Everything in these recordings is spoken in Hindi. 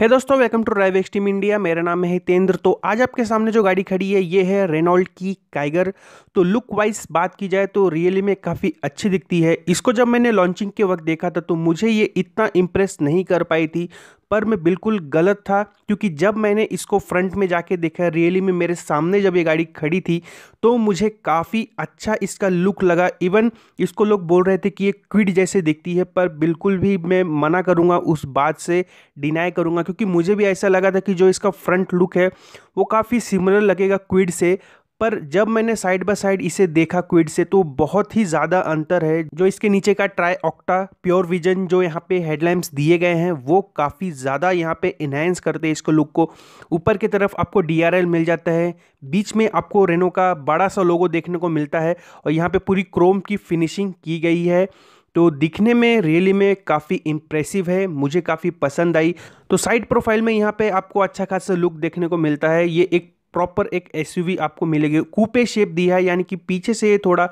है दोस्तों welcome to Drive X team India मेरा नाम है हितेंद्र तो आज आपके सामने जो गाड़ी खड़ी है ये है रेनॉल्ड की काइगर तो लुक वाइज बात की जाए तो रियली में काफ़ी अच्छी दिखती है इसको जब मैंने लॉन्चिंग के वक्त देखा था तो मुझे ये इतना इम्प्रेस नहीं कर पाई थी पर मैं बिल्कुल गलत था क्योंकि जब मैंने इसको फ्रंट में जाके देखा रियली में मेरे सामने जब ये गाड़ी खड़ी थी तो मुझे काफ़ी अच्छा इसका लुक लगा इवन इसको लोग बोल रहे थे कि ये क्विड जैसे दिखती है पर बिल्कुल भी मैं मना करूँगा उस बात से डिनाई करूँगा क्योंकि मुझे भी ऐसा लगा था कि जो इसका फ्रंट लुक है वो काफ़ी सिमिलर लगेगा क्विड से पर जब मैंने साइड बाय साइड इसे देखा क्विड से तो बहुत ही ज़्यादा अंतर है जो इसके नीचे का ट्राई ऑक्टा प्योर विजन जो यहाँ पे हेडलैम्प्स दिए गए हैं वो काफ़ी ज़्यादा यहाँ पे इन्हेंस करते हैं इसको लुक को ऊपर की तरफ आपको डी मिल जाता है बीच में आपको रेनो का बड़ा सा लोगो देखने को मिलता है और यहाँ पर पूरी क्रोम की फिनिशिंग की गई है तो दिखने में रियली में काफ़ी इम्प्रेसिव है मुझे काफ़ी पसंद आई तो साइड प्रोफाइल में यहाँ पे आपको अच्छा खासा लुक देखने को मिलता है ये एक प्रॉपर एक एस आपको मिलेगी कूपे शेप दिया है यानी कि पीछे से थोड़ा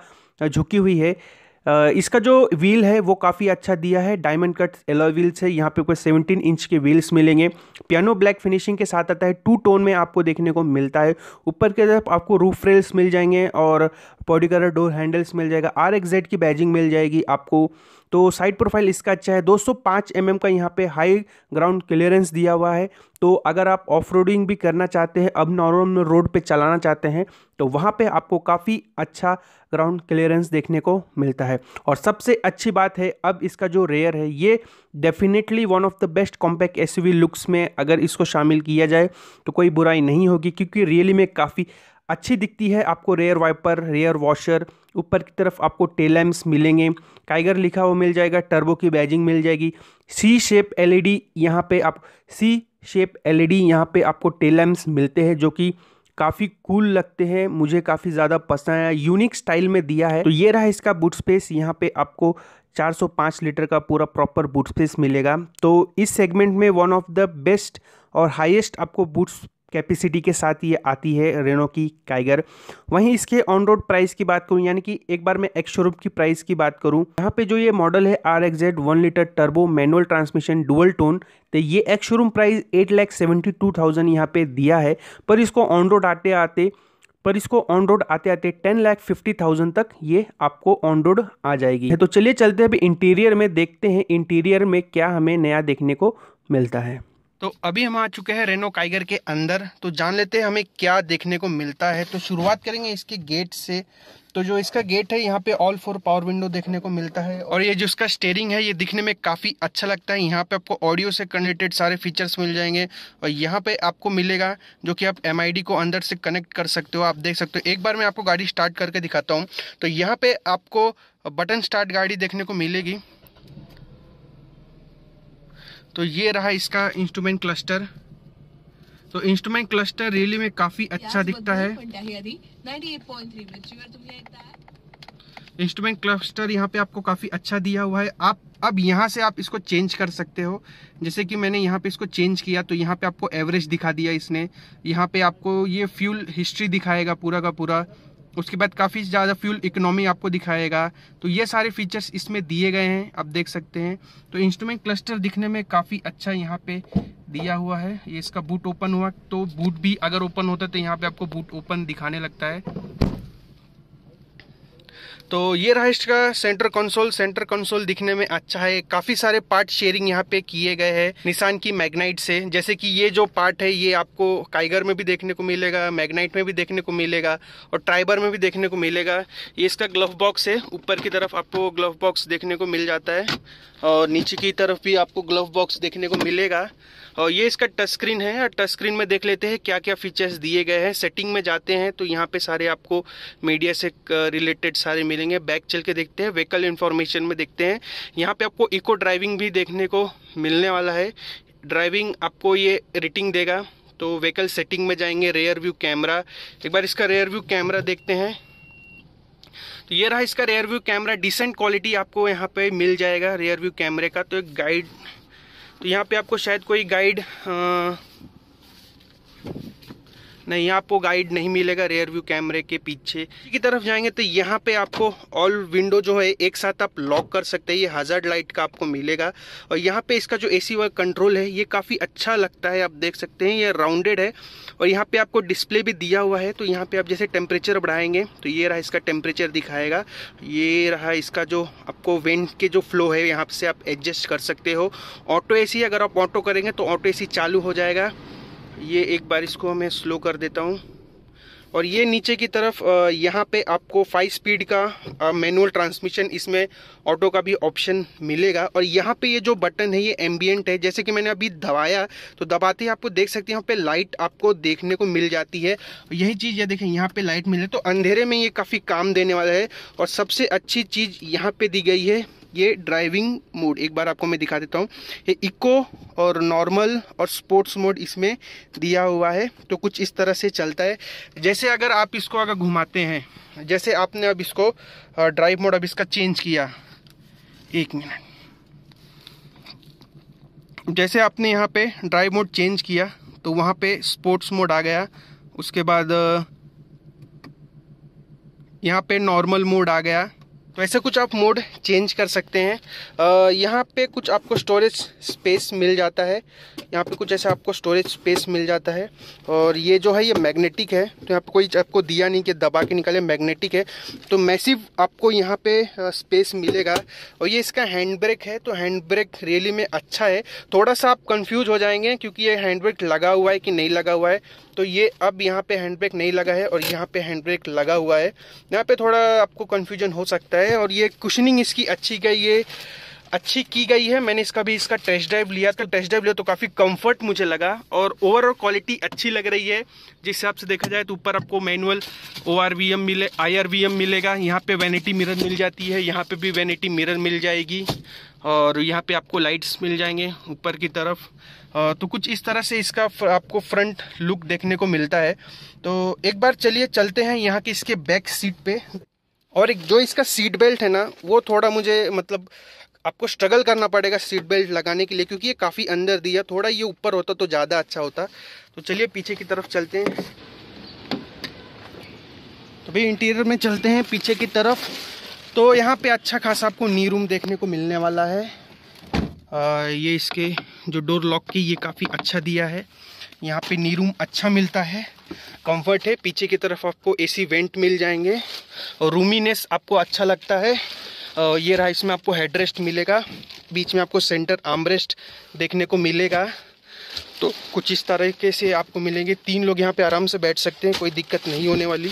झुकी हुई है इसका जो व्हील है वो काफ़ी अच्छा दिया है डायमंड कट एलो व्हील्स है यहाँ पे आपको 17 इंच के व्हील्स मिलेंगे पियानो ब्लैक फिनिशिंग के साथ आता है टू टोन में आपको देखने को मिलता है ऊपर की तरफ आपको रूफ रेल्स मिल जाएंगे और पॉडिकलर डोर हैंडल्स मिल जाएगा आर एक्जेड की बैजिंग मिल जाएगी आपको तो साइड प्रोफाइल इसका अच्छा है 205 mm का यहाँ पे हाई ग्राउंड क्लियरेंस दिया हुआ है तो अगर आप ऑफ रोडिंग भी करना चाहते हैं अब नॉर्मल रोड पे चलाना चाहते हैं तो वहाँ पे आपको काफ़ी अच्छा ग्राउंड क्लियरेंस देखने को मिलता है और सबसे अच्छी बात है अब इसका जो रेयर है ये definitely one of the best compact एस लुक्स में अगर इसको शामिल किया जाए तो कोई बुराई नहीं होगी क्योंकि रियली में काफ़ी अच्छी दिखती है आपको रेयर वाइपर रेयर वॉशर ऊपर की तरफ आपको टेल लैम्प्स मिलेंगे टाइगर लिखा हुआ मिल जाएगा टर्बो की बैजिंग मिल जाएगी सी शेप एलईडी ई यहाँ पर आप सी शेप एलईडी ई यहाँ पर आपको टेल लैम्प्स मिलते हैं जो कि काफ़ी कूल लगते हैं मुझे काफ़ी ज़्यादा पसंद आया यूनिक स्टाइल में दिया है तो ये रहा इसका बूट स्पेस यहाँ पे आपको 405 लीटर का पूरा प्रॉपर बूट स्पेस मिलेगा तो इस सेगमेंट में वन ऑफ द बेस्ट और हाईएस्ट आपको बूट कैपेसिटी के साथ ये आती है रेनो की काइगर वहीं इसके ऑन रोड प्राइस की बात करूँ यानी कि एक बार मैं एक्स शोरूम की प्राइस की बात करूँ यहाँ पे जो ये मॉडल है R Z one litre turbo manual transmission dual tone तो ये ex showroom price eight lakh seventy two thousand यहाँ पे दिया है पर इसको ऑन रोड आते आते पर इसको ऑन रोड आते आते टेन लाख फिफ्टी थाउजेंड तक ये आपको ऑन रोड आ जाएगी तो चलिए चलते हैं अभी इंटीरियर में देखते हैं इंटीरियर में क्या हमें नया देखने को मिलता है तो अभी हम आ चुके हैं रेनो काइगर के अंदर तो जान लेते हैं हमें क्या देखने को मिलता है तो शुरुआत करेंगे इसके गेट से तो जो इसका गेट है यहाँ पे ऑल फोर पावर विंडो देखने को मिलता है और ये जो इसका स्टेयरिंग है ये दिखने में काफ़ी अच्छा लगता है यहाँ पे आपको ऑडियो से कनेक्टेड सारे फीचर्स मिल जाएंगे और यहाँ पे आपको मिलेगा जो कि आप एम को अंदर से कनेक्ट कर सकते हो आप देख सकते हो एक बार मैं आपको गाड़ी स्टार्ट करके दिखाता हूँ तो यहाँ पर आपको बटन स्टार्ट गाड़ी देखने को मिलेगी तो ये रहा इसका इंस्ट्रूमेंट क्लस्टर तो इंस्ट्रूमेंट क्लस्टर रियली में काफ़ी अच्छा दिखता है इंस्ट्रूमेंट क्लस्टर यहाँ पे आपको काफ़ी अच्छा दिया हुआ है आप अब यहाँ से आप इसको चेंज कर सकते हो जैसे कि मैंने यहाँ पे इसको चेंज किया तो यहाँ पे आपको एवरेज दिखा दिया इसने यहाँ पे आपको ये फ्यूल हिस्ट्री दिखाएगा पूरा का पूरा उसके बाद काफ़ी ज़्यादा फ्यूल इकोनॉमी आपको दिखाएगा तो ये सारे फीचर्स इसमें दिए गए हैं आप देख सकते हैं तो इंस्ट्रूमेंट क्लस्टर दिखने में काफ़ी अच्छा यहाँ पे दिया हुआ है ये इसका बूट ओपन हुआ तो बूट भी अगर ओपन होता तो यहाँ पे आपको बूट ओपन दिखाने लगता है तो ये रहा इसका सेंटर कंसोल सेंटर कंसोल दिखने में अच्छा है काफ़ी सारे पार्ट शेयरिंग यहाँ पे किए गए हैं निशान की मैग्नाइट से जैसे कि ये जो पार्ट है ये आपको काइगर में भी देखने को मिलेगा मैग्नाइट में भी देखने को मिलेगा और ट्राइबर में भी देखने को मिलेगा ये इसका ग्लव बॉक्स है ऊपर की तरफ आपको ग्लव बॉक्स देखने को मिल जाता है और नीचे की तरफ भी आपको ग्लव बॉक्स देखने को मिलेगा और ये इसका टच स्क्रीन है और टच स्क्रीन में देख लेते हैं क्या क्या फीचर्स दिए गए हैं सेटिंग में जाते हैं तो यहाँ पे सारे आपको मीडिया से रिलेटेड सारे मिलेंगे बैक चल के देखते हैं व्हीकल इन्फॉर्मेशन में देखते हैं यहाँ पे आपको इको ड्राइविंग भी देखने को मिलने वाला है ड्राइविंग आपको ये रेटिंग देगा तो व्हीकल सेटिंग में जाएंगे रेयर व्यू कैमरा एक बार इसका रेयर व्यू कैमरा देखते हैं तो ये रहा इसका rear view camera decent quality आपको यहाँ पे मिल जाएगा रेयर व्यू कैमरे का तो एक गाइड तो यहाँ पे आपको शायद कोई गाइड आ, नहीं आपको गाइड नहीं मिलेगा रेयर व्यू कैमरे के पीछे की तरफ जाएंगे तो यहाँ पे आपको ऑल विंडो जो है एक साथ आप लॉक कर सकते हैं ये हजार्ड लाइट का आपको मिलेगा और यहाँ पे इसका जो ए सी वर्क कंट्रोल है ये काफ़ी अच्छा लगता है आप देख सकते हैं ये राउंडेड है और यहाँ पे आपको डिस्प्ले भी दिया हुआ है तो यहाँ पे आप जैसे टेम्परेचर बढ़ाएंगे तो ये रहा इसका टेम्परेचर दिखाएगा ये रहा इसका जो आपको वेंट के जो फ्लो है यहाँ से आप एडजस्ट कर सकते हो ऑटो ए अगर आप ऑटो करेंगे तो ऑटो ए चालू हो जाएगा ये एक बार इसको मैं स्लो कर देता हूँ और ये नीचे की तरफ यहाँ पे आपको फाइव स्पीड का मैनुअल ट्रांसमिशन इसमें ऑटो का भी ऑप्शन मिलेगा और यहाँ पे ये जो बटन है ये एम्बियंट है जैसे कि मैंने अभी दबाया तो दबाते ही आपको देख सकते हैं यहाँ पे लाइट आपको देखने को मिल जाती है यही चीज़ ये देखें यहाँ पे लाइट मिले तो अंधेरे में ये काफ़ी काम देने वाला है और सबसे अच्छी चीज़ यहाँ पर दी गई है ये ड्राइविंग मोड एक बार आपको मैं दिखा देता हूँ ये इको और नॉर्मल और स्पोर्ट्स मोड इसमें दिया हुआ है तो कुछ इस तरह से चलता है जैसे अगर आप इसको अगर घुमाते हैं जैसे आपने अब इसको ड्राइव मोड अब इसका चेंज किया एक मिनट जैसे आपने यहाँ पे ड्राइव मोड चेंज किया तो वहाँ पे स्पोर्ट्स मोड आ गया उसके बाद यहाँ पे नॉर्मल मोड आ गया वैसे तो कुछ आप मोड चेंज कर सकते हैं यहाँ पे कुछ आपको स्टोरेज स्पेस मिल जाता है यहाँ पे कुछ ऐसा आपको स्टोरेज स्पेस मिल जाता है और ये जो है ये मैग्नेटिक है तो यहाँ पे कोई आपको दिया नहीं कि दबा के निकाले मैग्नेटिक है तो मैसिव आपको यहाँ पे स्पेस मिलेगा और ये इसका हैंड ब्रेक है तो हैंड ब्रेक रियली में अच्छा है थोड़ा सा आप कन्फ्यूज हो जाएंगे क्योंकि ये हैंड ब्रेक लगा हुआ है कि नहीं लगा हुआ है तो ये अब यहाँ पर हैंड ब्रेक नहीं लगा है और यहाँ पर हैंड ब्रेक लगा हुआ है यहाँ पर थोड़ा आपको कन्फ्यूजन हो सकता है रहा है और ये कुशनिंग इसकी अच्छी गई है अच्छी की गई है मैंने इसका भी इसका टेस्ट ड्राइव लिया इसका टेस्ट ड्राइव लिया तो काफ़ी कंफर्ट मुझे लगा और ओवरऑल क्वालिटी अच्छी लग रही है जिस हिसाब से देखा जाए तो ऊपर आपको manual O R V M मिले आई आर वी एम मिलेगा यहाँ पे वैनिटी मिरर मिल जाती है यहाँ पे भी वैनिटी मिरर मिल जाएगी और यहाँ पर आपको लाइट्स मिल जाएंगे ऊपर की तरफ तो कुछ इस तरह से इसका आपको फ्रंट लुक देखने को मिलता है तो एक बार चलिए चलते हैं यहाँ की इसके बैक सीट पर और एक जो इसका सीट बेल्ट है ना वो थोड़ा मुझे मतलब आपको स्ट्रगल करना पड़ेगा सीट बेल्ट लगाने के लिए क्योंकि ये काफ़ी अंदर दिया थोड़ा ये ऊपर होता तो ज़्यादा अच्छा होता तो चलिए पीछे की तरफ चलते हैं तो भाई इंटीरियर में चलते हैं पीछे की तरफ तो यहाँ पे अच्छा खासा आपको नी रूम देखने को मिलने वाला है आ, ये इसके जो डोर लॉक की ये काफ़ी अच्छा दिया है यहाँ पर नी रूम अच्छा मिलता है कंफर्ट है पीछे की तरफ आपको एसी वेंट मिल जाएंगे और रूमीनेस आपको अच्छा लगता है ये रहा इसमें आपको हेडरेस्ट मिलेगा बीच में आपको सेंटर आर्मरेस्ट देखने को मिलेगा तो कुछ इस तरीके से आपको मिलेंगे तीन लोग यहाँ पे आराम से बैठ सकते हैं कोई दिक्कत नहीं होने वाली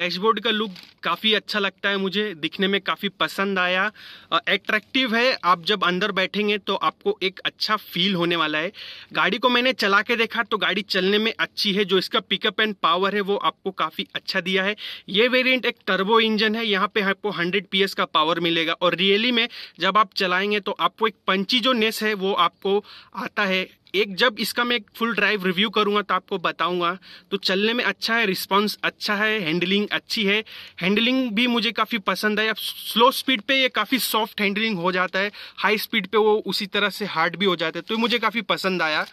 डैशबोर्ड का लुक काफ़ी अच्छा लगता है मुझे दिखने में काफ़ी पसंद आया एट्रैक्टिव है आप जब अंदर बैठेंगे तो आपको एक अच्छा फील होने वाला है गाड़ी को मैंने चला के देखा तो गाड़ी चलने में अच्छी है जो इसका पिकअप एंड पावर है वो आपको काफ़ी अच्छा दिया है ये वेरिएंट एक टर्बो इंजन है यहाँ पर आपको हंड्रेड पी का पावर मिलेगा और रियली में जब आप चलाएंगे तो आपको एक पंची जो नेस है वो आपको आता है एक जब इसका मैं फुल ड्राइव रिव्यू करूँगा तो आपको बताऊँगा तो चलने में अच्छा है रिस्पॉन्स अच्छा है हैंडलिंग अच्छी है हैंडलिंग भी मुझे काफ़ी पसंद है अब स्लो स्पीड पे ये काफ़ी सॉफ्ट हैंडलिंग हो जाता है हाई स्पीड पे वो उसी तरह से हार्ड भी हो जाता है तो मुझे काफ़ी पसंद आया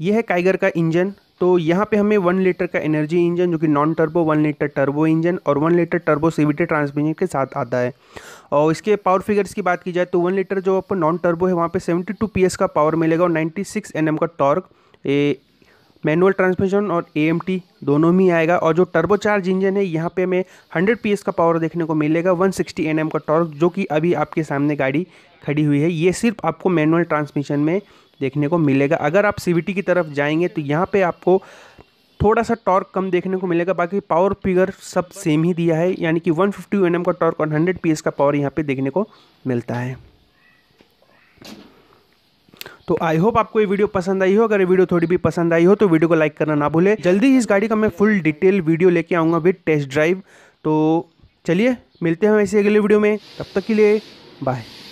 ये है काइगर का इंजन तो यहाँ पे हमें वन लीटर का एनर्जी इंजन जो कि non turbo one litre turbo engine और one litre turbo CVT transmission के साथ आता है और इसके पावर फिगर्स की बात की जाए तो वन लीटर जो आपको नॉन टर्बो है वहाँ पे 72 टू का पावर मिलेगा और 96 एम का टॉर्क ए मैनुअल ट्रांसमिशन और ए दोनों में आएगा और जो टर्बो चार्ज इंजन है यहाँ पे हमें 100 पी का पावर देखने को मिलेगा 160 एनएम का टॉर्क जो कि अभी आपके सामने गाड़ी खड़ी हुई है ये सिर्फ आपको मैनुअल ट्रांसमिशन में देखने को मिलेगा अगर आप सी की तरफ जाएंगे तो यहाँ पे आपको थोड़ा सा टॉर्क कम देखने को मिलेगा बाकी पावर फिगर सब सेम ही दिया है यानी कि 150 फिफ्टी का टॉर्क और 100 पीएस का पावर यहाँ पे देखने को मिलता है तो आई होप आपको ये वीडियो पसंद आई हो अगर ये वीडियो थोड़ी भी पसंद आई हो तो वीडियो को लाइक करना ना भूले जल्दी इस गाड़ी का मैं फुल डिटेल वीडियो लेके आऊँगा विद टेस्ट ड्राइव तो चलिए मिलते हैं ऐसे अगले वीडियो में तब तक के लिए बाय